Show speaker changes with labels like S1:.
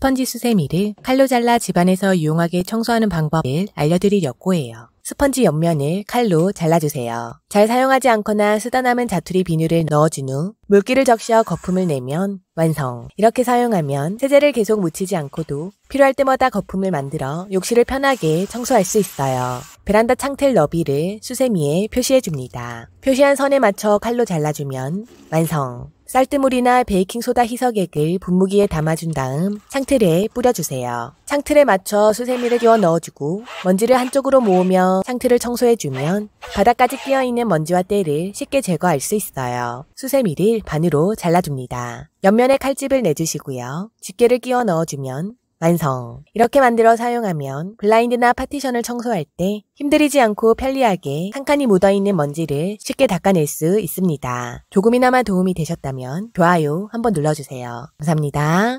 S1: 스펀지 수세미를 칼로 잘라 집안에서 유용하게 청소하는 방법을 알려드리려고 해요. 스펀지 옆면을 칼로 잘라주세요. 잘 사용하지 않거나 쓰다 남은 자투리 비누를 넣어준 후 물기를 적셔 거품을 내면 완성. 이렇게 사용하면 세제를 계속 묻히지 않고도 필요할 때마다 거품을 만들어 욕실을 편하게 청소할 수 있어요. 베란다 창틀 너비를 수세미에 표시해줍니다. 표시한 선에 맞춰 칼로 잘라주면 완성. 쌀뜨물이나 베이킹소다 희석액을 분무기에 담아준 다음 창틀에 뿌려주세요. 창틀에 맞춰 수세미를 끼워 넣어주고 먼지를 한쪽으로 모으며 창틀을 청소해주면 바닥까지 끼어있는 먼지와 때를 쉽게 제거할 수 있어요. 수세미를 반으로 잘라줍니다. 옆면에 칼집을 내주시고요. 집게를 끼워 넣어주면 완성. 이렇게 만들어 사용하면 블라인드나 파티션을 청소할 때 힘들이지 않고 편리하게 칸칸이 묻어있는 먼지를 쉽게 닦아낼 수 있습니다. 조금이나마 도움이 되셨다면 좋아요 한번 눌러주세요. 감사합니다.